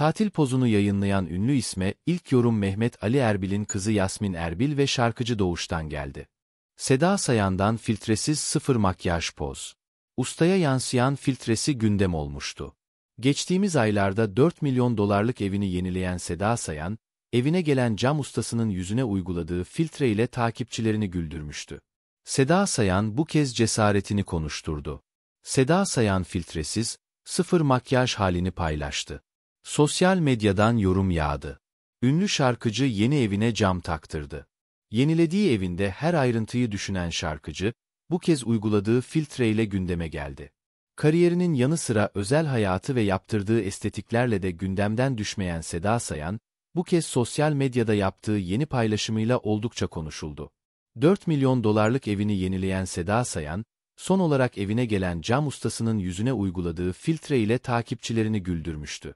Tatil pozunu yayınlayan ünlü isme ilk yorum Mehmet Ali Erbil'in kızı Yasmin Erbil ve şarkıcı Doğuş'tan geldi. Seda Sayan'dan filtresiz sıfır makyaj poz. Ustaya yansıyan filtresi gündem olmuştu. Geçtiğimiz aylarda 4 milyon dolarlık evini yenileyen Seda Sayan, evine gelen cam ustasının yüzüne uyguladığı filtre ile takipçilerini güldürmüştü. Seda Sayan bu kez cesaretini konuşturdu. Seda Sayan filtresiz, sıfır makyaj halini paylaştı. Sosyal medyadan yorum yağdı. Ünlü şarkıcı yeni evine cam taktırdı. Yenilediği evinde her ayrıntıyı düşünen şarkıcı, bu kez uyguladığı filtreyle gündeme geldi. Kariyerinin yanı sıra özel hayatı ve yaptırdığı estetiklerle de gündemden düşmeyen Seda Sayan, bu kez sosyal medyada yaptığı yeni paylaşımıyla oldukça konuşuldu. 4 milyon dolarlık evini yenileyen Seda Sayan, son olarak evine gelen cam ustasının yüzüne uyguladığı filtre ile takipçilerini güldürmüştü.